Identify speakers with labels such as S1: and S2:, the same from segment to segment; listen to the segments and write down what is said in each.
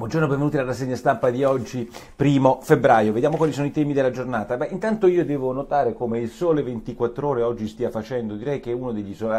S1: Buongiorno, benvenuti alla rassegna stampa di oggi, primo febbraio. Vediamo quali sono i temi della giornata. Beh, intanto io devo notare come il Sole 24 Ore oggi stia facendo, direi che è uno,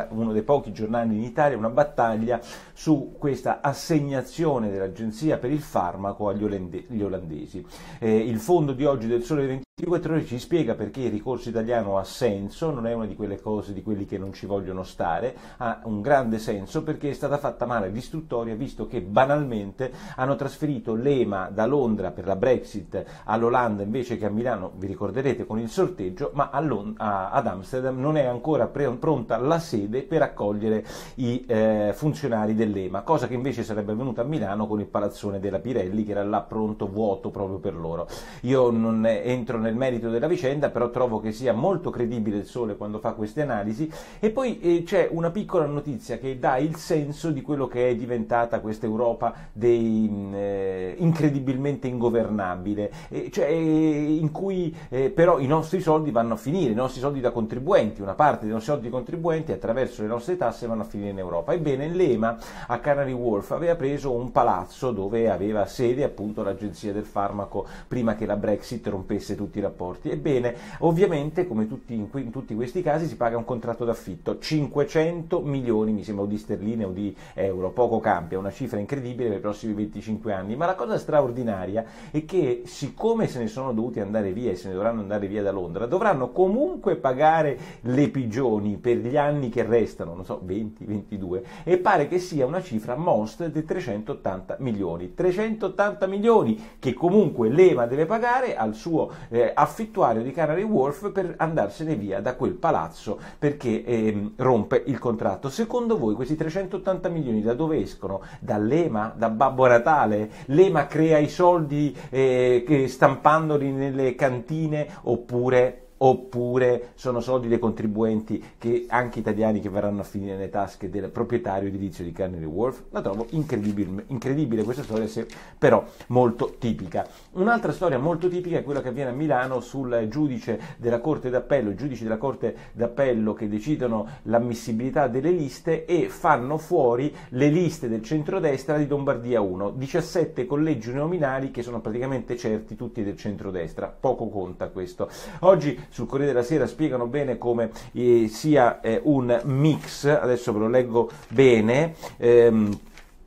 S1: uno, dei pochi giornali in Italia, una battaglia su questa assegnazione dell'Agenzia per il farmaco agli olandesi. Eh, il fondo di oggi del Sole 24 Ore di 4 ore ci spiega perché il ricorso italiano ha senso, non è una di quelle cose di quelli che non ci vogliono stare, ha un grande senso perché è stata fatta male l'istruttoria visto che banalmente hanno trasferito l'EMA da Londra per la Brexit all'Olanda invece che a Milano, vi ricorderete con il sorteggio, ma ad Amsterdam non è ancora pronta la sede per accogliere i eh, funzionari dell'EMA, cosa che invece sarebbe avvenuta a Milano con il palazzone della Pirelli che era là pronto vuoto proprio per loro. Io non eh, entro nel nel merito della vicenda, però trovo che sia molto credibile il Sole quando fa queste analisi. E poi eh, c'è una piccola notizia che dà il senso di quello che è diventata questa Europa dei, mm, eh, incredibilmente ingovernabile, cioè, eh, cioè, in cui eh, però i nostri soldi vanno a finire, i nostri soldi da contribuenti, una parte dei nostri soldi contribuenti attraverso le nostre tasse vanno a finire in Europa. Ebbene, l'EMA a Canary Wharf aveva preso un palazzo dove aveva sede appunto l'Agenzia del Farmaco prima che la Brexit rompesse tutto tutti i rapporti. Ebbene, ovviamente, come tutti, in, in, tutti questi casi, si paga un contratto d'affitto, 500 milioni, mi sembra, o di sterline o di euro, poco cambia, una cifra incredibile per i prossimi 25 anni, ma la cosa straordinaria è che siccome se ne sono dovuti andare via e se ne dovranno andare via da Londra, dovranno comunque pagare le pigioni per gli anni che restano, non so, 20, 22, e pare che sia una cifra most di 380 milioni. 380 milioni che comunque l'EMA deve pagare al suo eh, eh, affittuario di Canary Wharf per andarsene via da quel palazzo perché eh, rompe il contratto. Secondo voi questi 380 milioni da dove escono? Dall'EMA? Da Babbo Natale? L'EMA crea i soldi eh, stampandoli nelle cantine oppure oppure sono soldi dei contribuenti che anche italiani che verranno a finire nelle tasche del proprietario edilizio di Carnegie Wharf, la trovo incredibile, incredibile questa storia, se, però molto tipica. Un'altra storia molto tipica è quella che avviene a Milano sul giudice della Corte d'Appello, i giudici della Corte d'Appello che decidono l'ammissibilità delle liste e fanno fuori le liste del centrodestra di Lombardia 1, 17 collegi nominali che sono praticamente certi tutti del centrodestra, poco conta questo. Oggi sul Corriere della Sera spiegano bene come eh, sia eh, un mix, adesso ve lo leggo bene. Ehm,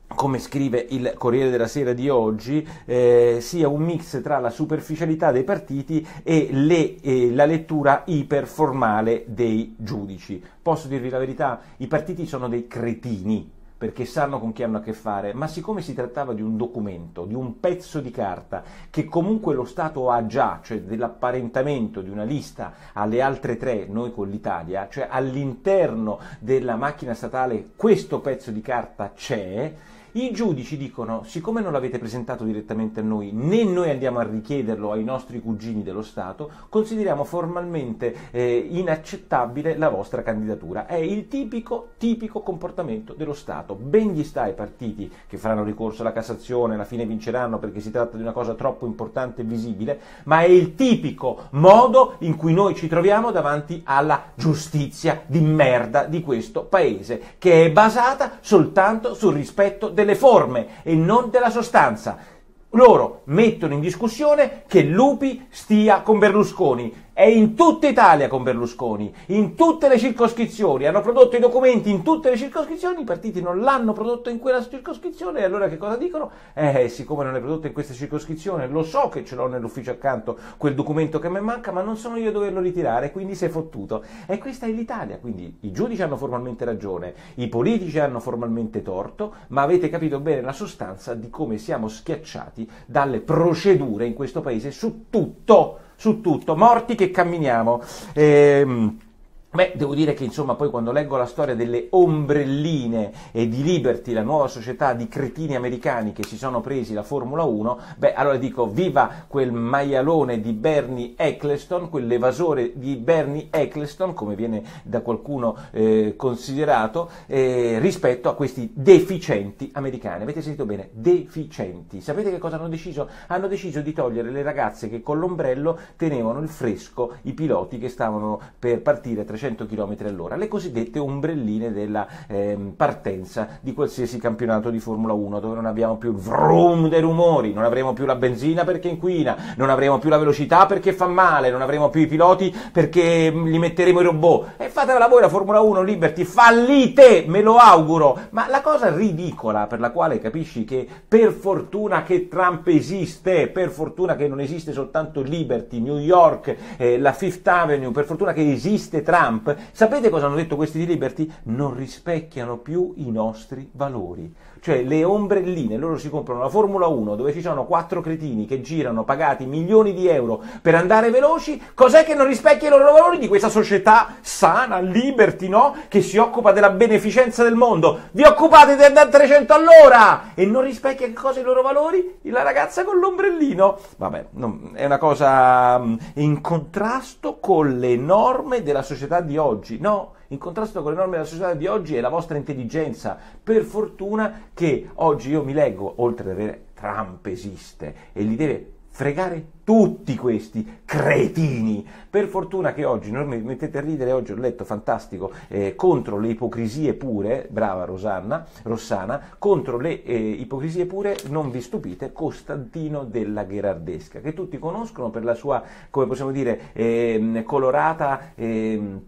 S1: come scrive il Corriere della Sera di oggi, eh, sia un mix tra la superficialità dei partiti e, le, e eh, la lettura iperformale dei giudici. Posso dirvi la verità, i partiti sono dei cretini, perché sanno con chi hanno a che fare, ma siccome si trattava di un documento, di un pezzo di carta che comunque lo Stato ha già, cioè dell'apparentamento di una lista alle altre tre, noi con l'Italia, cioè all'interno della macchina statale questo pezzo di carta c'è, i giudici dicono, siccome non l'avete presentato direttamente a noi, né noi andiamo a richiederlo ai nostri cugini dello Stato, consideriamo formalmente eh, inaccettabile la vostra candidatura. È il tipico, tipico comportamento dello Stato. Ben gli sta ai partiti che faranno ricorso alla Cassazione, alla fine vinceranno perché si tratta di una cosa troppo importante e visibile, ma è il tipico modo in cui noi ci troviamo davanti alla giustizia di merda di questo paese, che è basata soltanto sul rispetto del delle forme e non della sostanza. Loro mettono in discussione che Lupi stia con Berlusconi. È in tutta Italia con Berlusconi, in tutte le circoscrizioni, hanno prodotto i documenti in tutte le circoscrizioni, i partiti non l'hanno prodotto in quella circoscrizione e allora che cosa dicono? Eh, eh, siccome non è prodotto in questa circoscrizione, lo so che ce l'ho nell'ufficio accanto quel documento che mi manca, ma non sono io a doverlo ritirare, quindi sei fottuto. E questa è l'Italia, quindi i giudici hanno formalmente ragione, i politici hanno formalmente torto, ma avete capito bene la sostanza di come siamo schiacciati dalle procedure in questo paese su tutto su tutto, morti che camminiamo. Ehm, Beh, devo dire che insomma poi quando leggo la storia delle ombrelline e di Liberty, la nuova società di cretini americani che si sono presi la Formula 1, beh, allora dico viva quel maialone di Bernie Eccleston, quell'evasore di Bernie Eccleston, come viene da qualcuno eh, considerato, eh, rispetto a questi deficienti americani. Avete sentito bene? Deficienti. Sapete che cosa hanno deciso? Hanno deciso di togliere le ragazze che con l'ombrello tenevano il fresco i piloti che stavano per partire 300 200 km all'ora, le cosiddette ombrelline della eh, partenza di qualsiasi campionato di Formula 1, dove non abbiamo più il vroom dei rumori, non avremo più la benzina perché inquina, non avremo più la velocità perché fa male, non avremo più i piloti perché gli mm, metteremo i robot. E fatela voi la Formula 1 Liberty, fallite, me lo auguro. Ma la cosa ridicola per la quale capisci che per fortuna che Trump esiste, per fortuna che non esiste soltanto Liberty, New York, eh, la Fifth Avenue, per fortuna che esiste Trump, Trump, sapete cosa hanno detto questi di Liberty? Non rispecchiano più i nostri valori cioè le ombrelline, loro si comprano la Formula 1 dove ci sono quattro cretini che girano pagati milioni di euro per andare veloci, cos'è che non rispecchia i loro valori di questa società sana, liberty, no? Che si occupa della beneficenza del mondo. Vi occupate di andare 300 all'ora e non rispecchia che cosa i loro valori? La ragazza con l'ombrellino. Vabbè, non, è una cosa mm, in contrasto con le norme della società di oggi, no? In contrasto con le norme della società di oggi è la vostra intelligenza. Per fortuna che oggi io mi leggo, oltre ad avere Trump esiste e li deve fregare tutti questi cretini. Per fortuna che oggi, non mi mettete a ridere, oggi ho letto fantastico eh, contro le ipocrisie pure, brava Rosanna, Rossana, contro le eh, ipocrisie pure, non vi stupite, Costantino della Gherardesca, che tutti conoscono per la sua, come possiamo dire, eh, colorata ehm,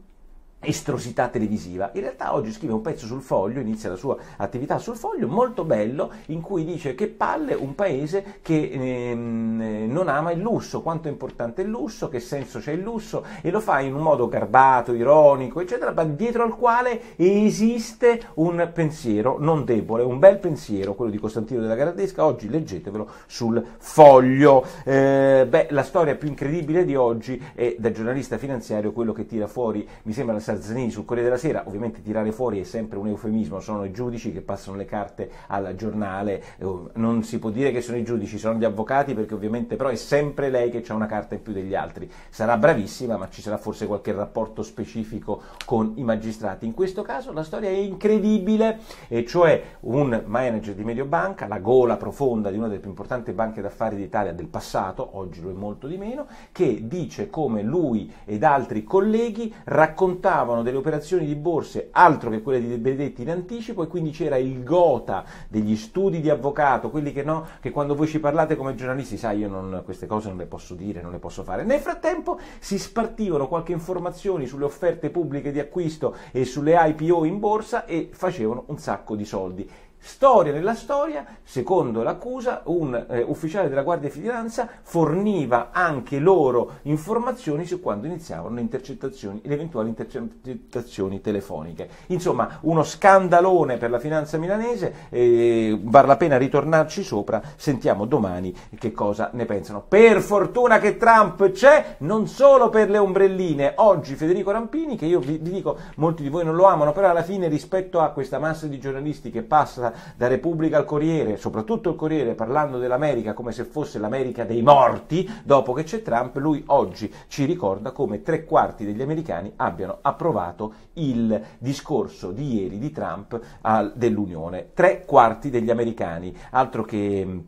S1: estrosità televisiva. In realtà oggi scrive un pezzo sul foglio, inizia la sua attività sul foglio, molto bello, in cui dice che palle un paese che ehm, eh, non ama il lusso, quanto è importante il lusso, che senso c'è il lusso, e lo fa in un modo garbato, ironico, eccetera, ma dietro al quale esiste un pensiero non debole, un bel pensiero, quello di Costantino della Gardesca, oggi leggetevelo sul foglio. Eh, beh, la storia più incredibile di oggi è da giornalista finanziario quello che tira fuori, mi sembra, la Sarzanini sul Corriere della Sera, ovviamente tirare fuori è sempre un eufemismo, sono i giudici che passano le carte al giornale, eh, non si può dire che sono i giudici, sono gli avvocati perché ovviamente però è sempre lei che ha una carta in più degli altri, sarà bravissima ma ci sarà forse qualche rapporto specifico con i magistrati. In questo caso la storia è incredibile, e cioè un manager di Mediobanca, la gola profonda di una delle più importanti banche d'affari d'Italia del passato, oggi lo è molto di meno, che dice come lui ed altri colleghi raccontavano operavano delle operazioni di borse altro che quelle di Benedetti in anticipo e quindi c'era il gota degli studi di avvocato, quelli che no, che quando voi ci parlate come giornalisti, sai, io non, queste cose non le posso dire, non le posso fare. Nel frattempo si spartivano qualche informazione sulle offerte pubbliche di acquisto e sulle IPO in borsa e facevano un sacco di soldi. Storia nella storia, secondo l'accusa, un eh, ufficiale della Guardia di Finanza forniva anche loro informazioni su quando iniziavano le, intercettazioni, le eventuali intercettazioni telefoniche. Insomma, uno scandalone per la finanza milanese, eh, vale la pena ritornarci sopra, sentiamo domani che cosa ne pensano. Per fortuna che Trump c'è, non solo per le ombrelline, oggi Federico Rampini, che io vi, vi dico, molti di voi non lo amano, però alla fine rispetto a questa massa di giornalisti che passa da Repubblica al Corriere, soprattutto il Corriere, parlando dell'America come se fosse l'America dei morti, dopo che c'è Trump, lui oggi ci ricorda come tre quarti degli americani abbiano approvato il discorso di ieri di Trump al, dell'Unione. Tre quarti degli americani, altro che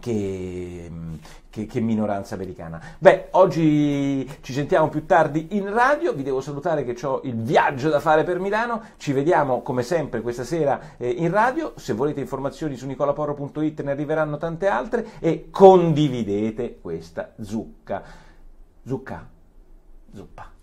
S1: che, che, che, minoranza americana. Beh, oggi ci sentiamo più tardi in radio, vi devo salutare che ho il viaggio da fare per Milano, ci vediamo come sempre questa sera eh, in radio, se volete informazioni su nicolaporro.it ne arriveranno tante altre e condividete questa zucca. Zucca, zuppa.